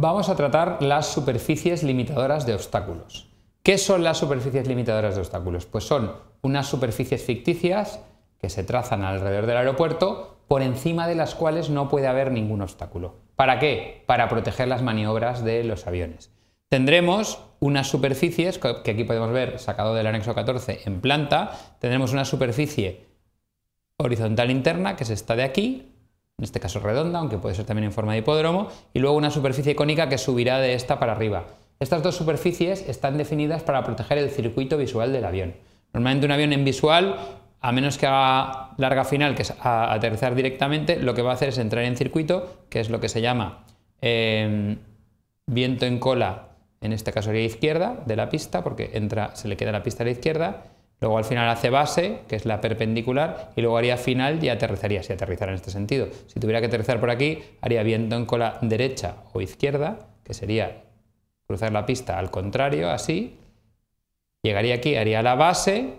Vamos a tratar las superficies limitadoras de obstáculos. ¿Qué son las superficies limitadoras de obstáculos? Pues son unas superficies ficticias que se trazan alrededor del aeropuerto por encima de las cuales no puede haber ningún obstáculo. ¿Para qué? Para proteger las maniobras de los aviones. Tendremos unas superficies, que aquí podemos ver sacado del anexo 14 en planta, tendremos una superficie horizontal interna, que es esta de aquí, en este caso redonda, aunque puede ser también en forma de hipódromo, y luego una superficie cónica que subirá de esta para arriba. Estas dos superficies están definidas para proteger el circuito visual del avión. Normalmente un avión en visual, a menos que haga larga final, que es aterrizar directamente, lo que va a hacer es entrar en circuito, que es lo que se llama em, viento en cola, en este caso sería izquierda de la pista, porque entra, se le queda la pista a la izquierda, Luego al final hace base, que es la perpendicular, y luego haría final y aterrizaría, si aterrizara en este sentido. Si tuviera que aterrizar por aquí, haría viento en cola derecha o izquierda, que sería cruzar la pista al contrario, así. Llegaría aquí, haría la base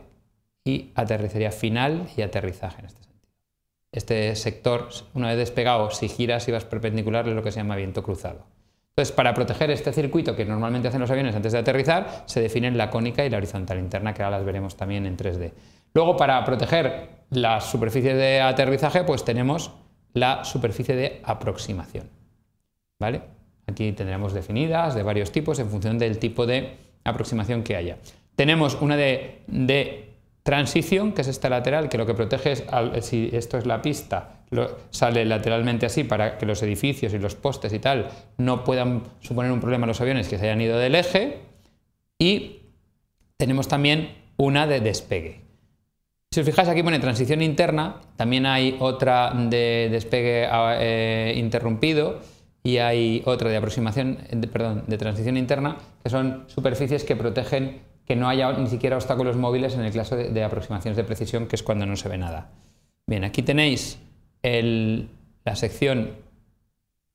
y aterrizaría final y aterrizaje en este sentido. Este sector, una vez despegado, si giras y vas perpendicular, es lo que se llama viento cruzado. Entonces, para proteger este circuito que normalmente hacen los aviones antes de aterrizar, se definen la cónica y la horizontal interna, que ahora las veremos también en 3D. Luego, para proteger la superficie de aterrizaje, pues tenemos la superficie de aproximación. ¿Vale? Aquí tendremos definidas de varios tipos en función del tipo de aproximación que haya. Tenemos una de, de transición, que es esta lateral, que lo que protege es, si esto es la pista, sale lateralmente así para que los edificios y los postes y tal no puedan suponer un problema a los aviones que se hayan ido del eje. Y tenemos también una de despegue. Si os fijáis aquí pone transición interna, también hay otra de despegue ah, eh, interrumpido y hay otra de aproximación, perdón, de transición interna, que son superficies que protegen que no haya ni siquiera obstáculos móviles en el caso de aproximaciones de precisión, que es cuando no se ve nada. Bien, aquí tenéis la sección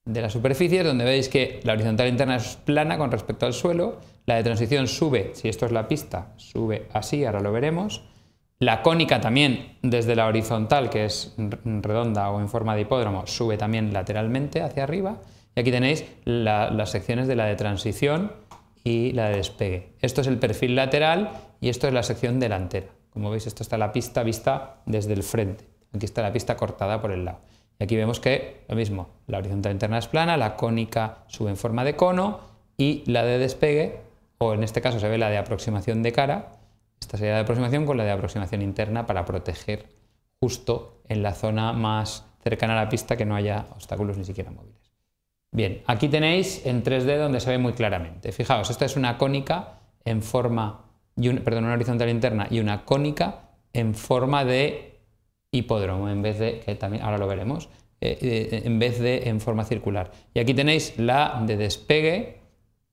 de la superficie donde veis que la horizontal interna es plana con respecto al suelo, la de transición sube, si esto es la pista, sube así, ahora lo veremos, la cónica también desde la horizontal, que es redonda o en forma de hipódromo, sube también lateralmente hacia arriba, y aquí tenéis las secciones de la de transición y la de despegue. Esto es el perfil lateral y esto es la sección delantera. Como veis, esto está la pista vista desde el frente. Aquí está la pista cortada por el lado. Y aquí vemos que lo mismo, la horizontal interna es plana, la cónica sube en forma de cono y la de despegue, o en este caso se ve la de aproximación de cara, esta sería la de aproximación con la de aproximación interna para proteger justo en la zona más cercana a la pista que no haya obstáculos ni siquiera móviles. Bien, aquí tenéis en 3D donde se ve muy claramente. Fijaos, esta es una cónica en forma, perdón, una horizontal interna y una cónica en forma de hipódromo, en vez de, que también ahora lo veremos, eh, eh, en vez de en forma circular. Y aquí tenéis la de despegue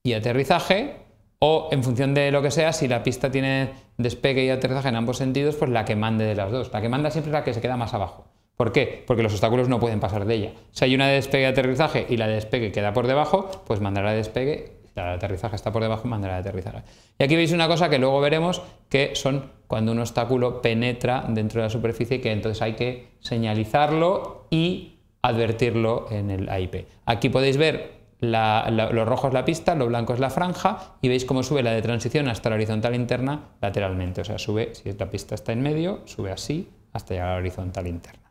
y aterrizaje, o en función de lo que sea, si la pista tiene despegue y aterrizaje en ambos sentidos, pues la que mande de las dos. La que manda siempre es la que se queda más abajo. ¿Por qué? Porque los obstáculos no pueden pasar de ella. Si hay una de despegue y aterrizaje y la de despegue queda por debajo, pues mandará despegue la aterrizaje está por debajo, de la de aterrizaje. Y aquí veis una cosa que luego veremos, que son cuando un obstáculo penetra dentro de la superficie, que entonces hay que señalizarlo y advertirlo en el AIP. Aquí podéis ver lo rojo es la pista, lo blanco es la franja y veis cómo sube la de transición hasta la horizontal interna lateralmente. O sea, sube, si esta pista está en medio, sube así hasta llegar a la horizontal interna.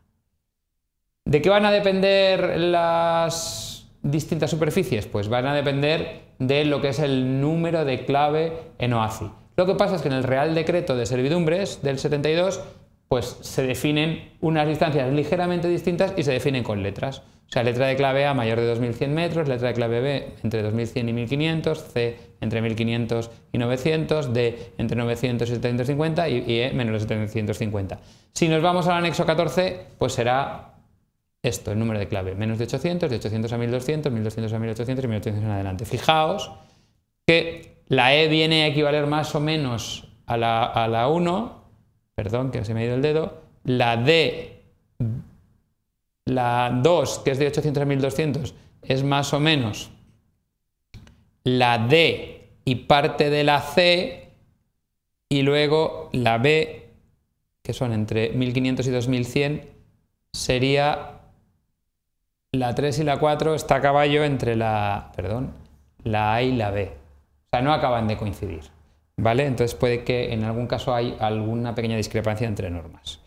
¿De qué van a depender las distintas superficies? Pues van a depender de lo que es el número de clave en OACI. Lo que pasa es que en el Real Decreto de Servidumbres del 72, pues se definen unas distancias ligeramente distintas y se definen con letras. O sea, letra de clave A mayor de 2100 metros, letra de clave B entre 2100 y 1500, C entre 1500 y 900, D entre 900 y 750 y E menos de 750. Si nos vamos al anexo 14, pues será esto, el número de clave, menos de 800, de 800 a 1200, 1200 a 1800 y 1800 en adelante. Fijaos que la E viene a equivaler más o menos a la, a la 1, perdón que se me ha ido el dedo, la D, la 2, que es de 800 a 1200, es más o menos la D y parte de la C, y luego la B, que son entre 1500 y 2100, sería la 3 y la 4 está a caballo entre la, perdón, la A y la B. O sea, no acaban de coincidir. ¿Vale? Entonces puede que en algún caso hay alguna pequeña discrepancia entre normas.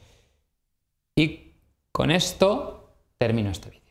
Y con esto termino este vídeo.